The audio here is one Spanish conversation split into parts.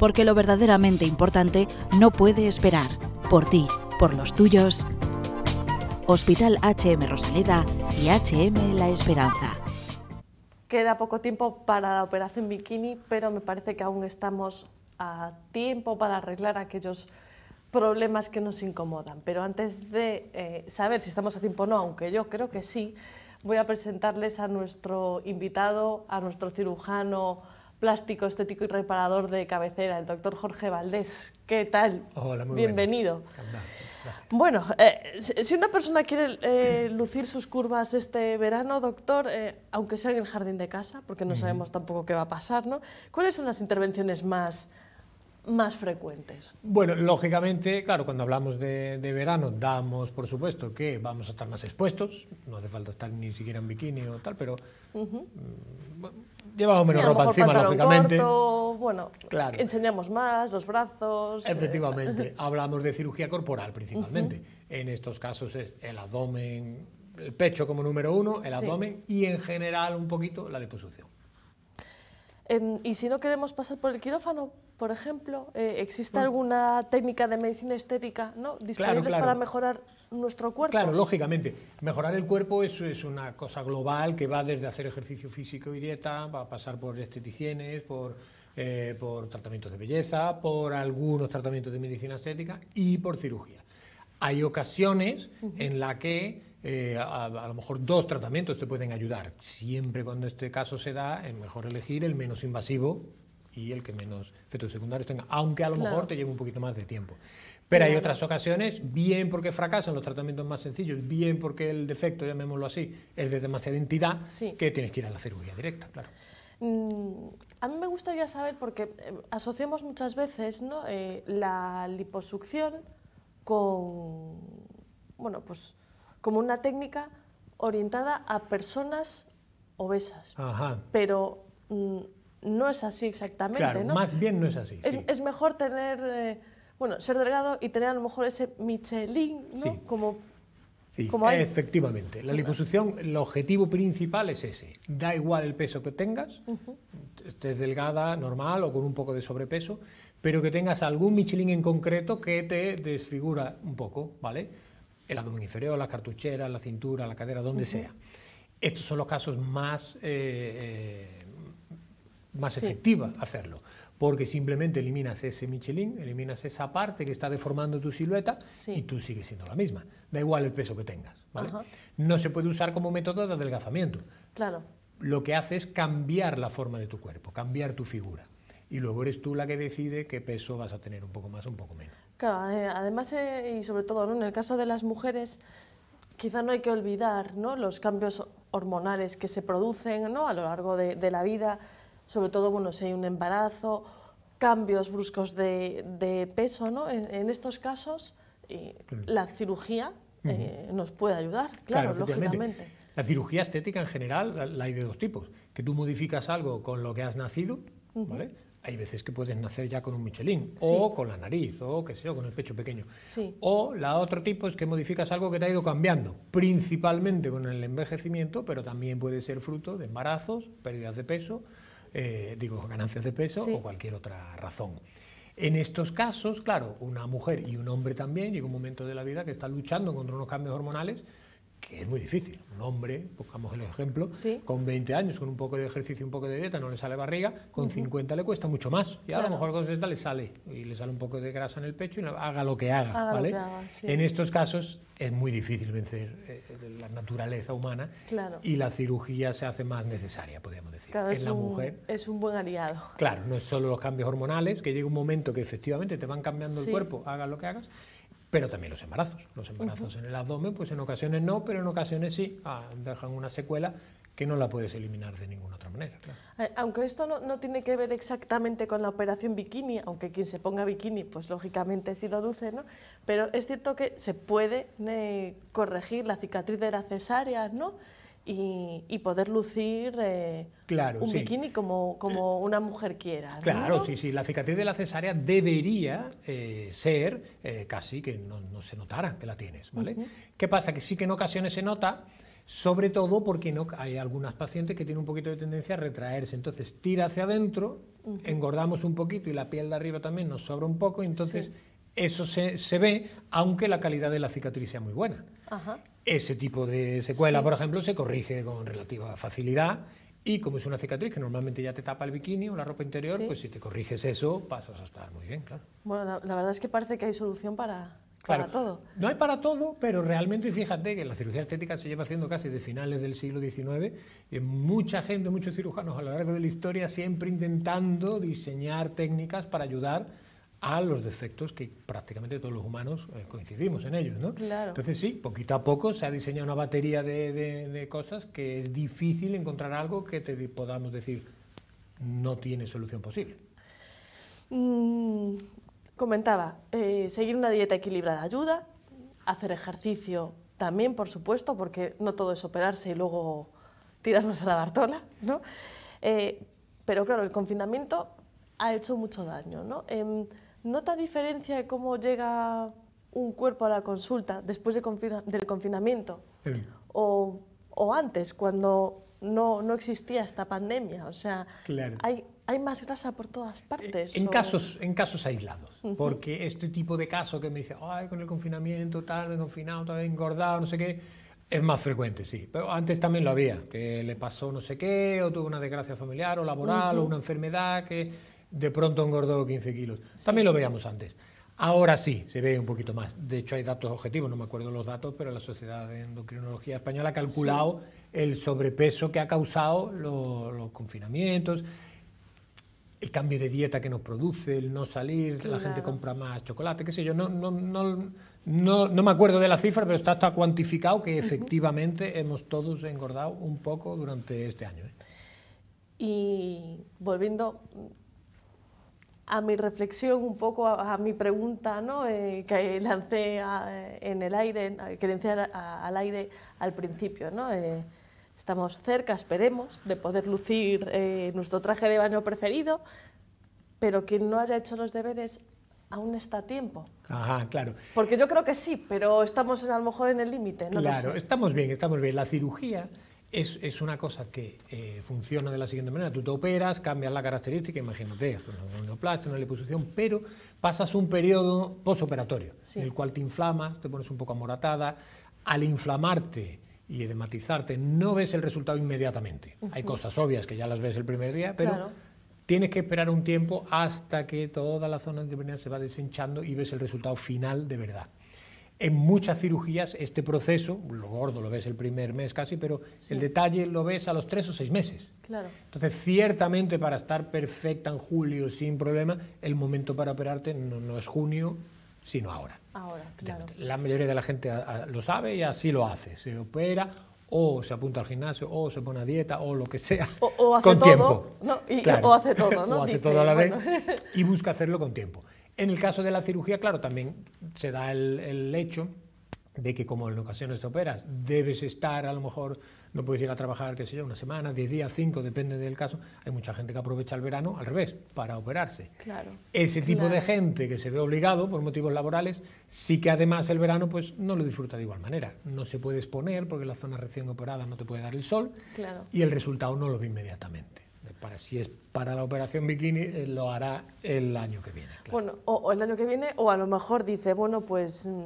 porque lo verdaderamente importante no puede esperar. Por ti, por los tuyos. Hospital HM Rosaleda y HM La Esperanza. Queda poco tiempo para la operación bikini, pero me parece que aún estamos a tiempo para arreglar aquellos problemas que nos incomodan. Pero antes de eh, saber si estamos a tiempo o no, aunque yo creo que sí, voy a presentarles a nuestro invitado, a nuestro cirujano plástico estético y reparador de cabecera, el doctor Jorge Valdés. ¿Qué tal? Hola, muy Bienvenido. Bueno, eh, si una persona quiere eh, lucir sus curvas este verano, doctor, eh, aunque sea en el jardín de casa, porque no sabemos tampoco qué va a pasar, ¿no? ¿Cuáles son las intervenciones más más frecuentes? Bueno, lógicamente, claro, cuando hablamos de, verano, damos por supuesto que vamos a estar más expuestos, no hace falta estar ni siquiera en bikini o tal, pero mm, llevamos menos ropa encima, lógicamente. bueno, enseñamos más los brazos. Eh. Efectivamente, hablamos de cirugía corporal principalmente. En estos casos es el abdomen, el pecho como número uno, el abdomen y en general un poquito la deposición y si no queremos pasar por el quirófano, por ejemplo, eh, ¿existe mm. alguna técnica de medicina estética ¿no? para mejorar nuestro cuerpo? Claro, lógicamente. Mejorar el cuerpo es, es una cosa global que va desde hacer ejercicio físico y dieta, va a pasar por esteticienes, eh, por, tratamientos de belleza, por algunos tratamientos de medicina estética y por cirugía. Hay ocasiones en las que eh, a, lo mejor dos tratamientos te pueden ayudar. Siempre cuando este caso se da, es mejor elegir el menos invasivo y el que menos efectos secundarios tenga, aunque a lo mejor te lleve un poquito más de tiempo. Pero hay otras ocasiones, bien porque fracasan los tratamientos más sencillos, bien porque el defecto, llamémoslo así, es de demasiada entidad, que tienes que ir a la cirugía directa, claro. Mm, a mí me gustaría saber, porque eh, asociamos muchas veces eh, la liposucción con, bueno, pues como una técnica orientada a personas obesas. Pero mm, no es así exactamente. más bien no es así. Es, mejor tener, eh, bueno, ser delgado y tener a lo mejor ese Michelin, ¿no? Como Sí, efectivamente. La liposucción, el objetivo principal es ese. Da igual el peso que tengas, estés delgada, normal o con un poco de sobrepeso, pero que tengas algún Michelin en concreto que te desfigura un poco, ¿vale? el abdomen inferior, las cartucheras, la cintura, la cadera, donde sea. Estos son los casos más, eh, eh, más efectivos hacerlo, porque simplemente eliminas ese Michelin, eliminas esa parte que está deformando tu silueta y tú sigues siendo la misma, da igual el peso que tengas. No se puede usar como método de adelgazamiento. Claro. Lo que hace es cambiar la forma de tu cuerpo, cambiar tu figura. Y luego eres tú la que decide qué peso vas a tener, un poco más o un poco menos. Claro, eh, además eh, y sobre todo en el caso de las mujeres, quizá no hay que olvidar los cambios hormonales que se producen a lo largo de, la vida, sobre todo bueno, si hay un embarazo, cambios bruscos de, peso. ¿no? En, estos casos, la cirugía eh, nos puede ayudar, claro, lógicamente. La cirugía estética en general la, hay de dos tipos, que tú modificas algo con lo que has nacido, ¿vale? hay veces que puedes nacer ya con un Michelin, o con la nariz, o qué sé con el pecho pequeño. O la otro tipo es que modificas algo que te ha ido cambiando, principalmente con el envejecimiento, pero también puede ser fruto de embarazos, pérdidas de peso, eh, digo, ganancias de peso o cualquier otra razón. En estos casos, claro, una mujer y un hombre también llega un momento de la vida que está luchando contra unos cambios hormonales que es muy difícil. Un hombre, buscamos el ejemplo, con 20 años, con un poco de ejercicio un poco de dieta, no le sale barriga, con 50 le cuesta mucho más. Y a lo mejor con 60 le sale, y le sale un poco de grasa en el pecho y haga lo que haga. ¿vale? En estos casos es muy difícil vencer eh, la naturaleza humana y la cirugía se hace más necesaria, podríamos decir. en es un, mujer. Es un buen aliado. Claro, no es solo los cambios hormonales, que llega un momento que efectivamente te van cambiando el cuerpo, hagas lo que hagas, pero también los embarazos. Los embarazos en el abdomen, pues en ocasiones no, pero en ocasiones sí, ah, dejan una secuela que no la puedes eliminar de ninguna otra manera. Aunque esto no, tiene que ver exactamente con la operación bikini, aunque quien se ponga bikini, pues lógicamente sí lo duce ¿no? Pero es cierto que se puede eh, corregir la cicatriz de la cesárea, ¿no? y, poder lucir eh, un bikini como, como eh, una mujer quiera. Claro, sí, sí. La cicatriz de la cesárea debería eh, ser casi que no, se notara que la tienes. ¿vale? ¿Qué pasa? Que sí que en ocasiones se nota sobre todo porque no, hay algunas pacientes que tienen un poquito de tendencia a retraerse, entonces tira hacia adentro, engordamos un poquito y la piel de arriba también nos sobra un poco, entonces eso se, ve, aunque la calidad de la cicatriz sea muy buena. Ese tipo de secuela, por ejemplo, se corrige con relativa facilidad y como es una cicatriz que normalmente ya te tapa el bikini o la ropa interior, pues si te corriges eso, pasas a estar muy bien, claro. Bueno, la, verdad es que parece que hay solución para, para todo. No hay para todo, pero realmente fíjate que la cirugía estética se lleva haciendo casi desde finales del siglo XIX. Y mucha gente, muchos cirujanos a lo largo de la historia siempre intentando diseñar técnicas para ayudar a los defectos que prácticamente todos los humanos eh, coincidimos en ellos. ¿no? Entonces sí, poquito a poco se ha diseñado una batería de, de, cosas que es difícil encontrar algo que te podamos decir no tiene solución posible. Mm, comentaba, eh, seguir una dieta equilibrada ayuda, hacer ejercicio también, por supuesto, porque no todo es operarse y luego tirarnos a la bartola, ¿no? Eh, pero claro, el confinamiento ha hecho mucho daño, ¿no? Em, ¿Nota diferencia de cómo llega un cuerpo a la consulta después del confinamiento? O, antes, cuando no, no, existía esta pandemia. O sea, hay, hay, más grasa por todas eh, partes. En, casos, en casos aislados. Porque este tipo de casos que me dicen, ay, con el confinamiento, tal, me he confinado, tal, he engordado, no sé qué. Es más frecuente, sí. Pero antes también lo había, que le pasó no sé qué, o tuvo una desgracia familiar o laboral, o una enfermedad que de pronto engordó 15 kilos. También lo veíamos antes. Ahora sí, se ve un poquito más. De hecho, hay datos objetivos, no me acuerdo los datos, pero la Sociedad de Endocrinología Española ha calculado el sobrepeso que ha causado los, confinamientos, el cambio de dieta que nos produce, el no salir, la gente compra más chocolate, qué sé yo. No, no, no, me acuerdo de la cifra, pero está, está cuantificado que efectivamente hemos todos engordado un poco durante este año. ¿eh? Y volviendo a mi reflexión, un poco a, mi pregunta ¿no? Eh, que lancé eh, en el aire, eh, que lancé al aire al principio. ¿no? estamos cerca, esperemos, de poder lucir nuestro traje de baño preferido, pero quien no haya hecho los deberes aún está a tiempo. Ajá, claro. Porque yo creo que sí, pero estamos a lo mejor en el límite. Claro, estamos bien, estamos bien. La cirugía es, una cosa que eh, funciona de la siguiente manera. Tú te operas, cambias la característica, imagínate, una neoplastia, una liposucción, pero pasas un periodo posoperatorio, en el cual te inflamas, te pones un poco amoratada. Al inflamarte y edematizarte, no ves el resultado inmediatamente. Hay cosas obvias que ya las ves el primer día, pero tienes que esperar un tiempo hasta que toda la zona intervenida se va desenchando y ves el resultado final de verdad. En muchas cirugías este proceso, lo gordo lo ves el primer mes casi, pero el detalle lo ves a los tres o seis meses. Claro. Entonces, ciertamente para estar perfecta en julio sin problema, el momento para operarte no, es junio, sino ahora. Ahora, claro. La mayoría de la gente lo sabe y así lo hace. Se opera o se apunta al gimnasio, o se pone a dieta, o lo que sea, o, hace todo, O hace todo, a la vez y busca hacerlo con tiempo. En el caso de la cirugía, claro, también se da el, hecho de que como en ocasiones te operas, debes estar a lo mejor, no puedes ir a trabajar, qué sé yo, una semana, diez días, cinco, depende del caso. Hay mucha gente que aprovecha el verano al revés, para operarse. Claro. Ese tipo de gente que se ve obligado por motivos laborales, sí que además el verano pues no lo disfruta de igual manera. No se puede exponer porque la zona recién operada no te puede dar el sol y el resultado no lo ve inmediatamente para si es para la operación bikini, eh, lo hará el año que viene. Bueno, o, el año que viene, o a lo mejor dice, bueno, pues mm,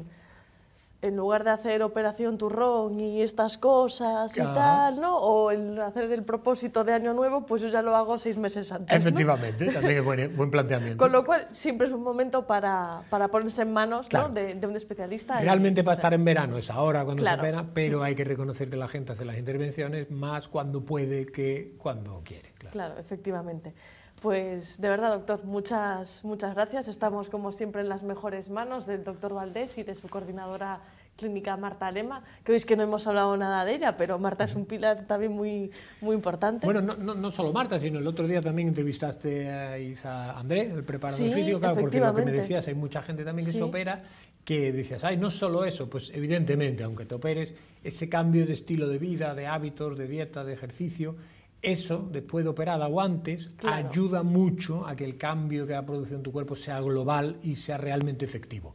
en lugar de hacer operación turrón y estas cosas y tal, ¿no? O el hacer el propósito de año nuevo, pues yo ya lo hago seis meses antes. Efectivamente, también es buen, buen, planteamiento. Con lo cual, siempre es un momento para, para ponerse en manos de, un especialista. Realmente para estar en verano es ahora cuando se pena, pero hay que reconocer que la gente hace las intervenciones más cuando puede que cuando quiere. claro efectivamente. Pues de verdad, doctor, muchas, muchas gracias. Estamos, como siempre, en las mejores manos del doctor Valdés y de su coordinadora clínica Marta Lema, que hoy que no hemos hablado nada de ella, pero Marta es un pilar también muy, muy importante. Bueno, no, no, solo Marta, sino el otro día también entrevistaste a Isa Andrés, el preparador físico, claro, porque lo que me decías, hay mucha gente también que se opera, que decías, ay, no solo eso, pues evidentemente, aunque te operes, ese cambio de estilo de vida, de hábitos, de dieta, de ejercicio, eso, después de operada o antes, ayuda mucho a que el cambio que ha producido en tu cuerpo sea global y sea realmente efectivo.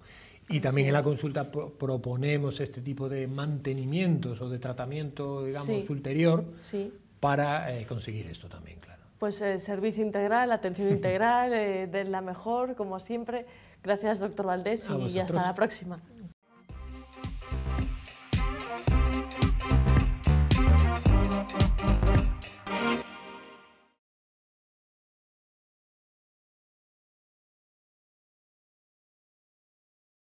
Y también en la consulta proponemos este tipo de mantenimientos o de tratamiento, digamos, ulterior para eh, conseguir esto también, claro. Pues eh, servicio integral, atención integral, eh, de la mejor, como siempre. Gracias, doctor Valdés, y hasta la próxima.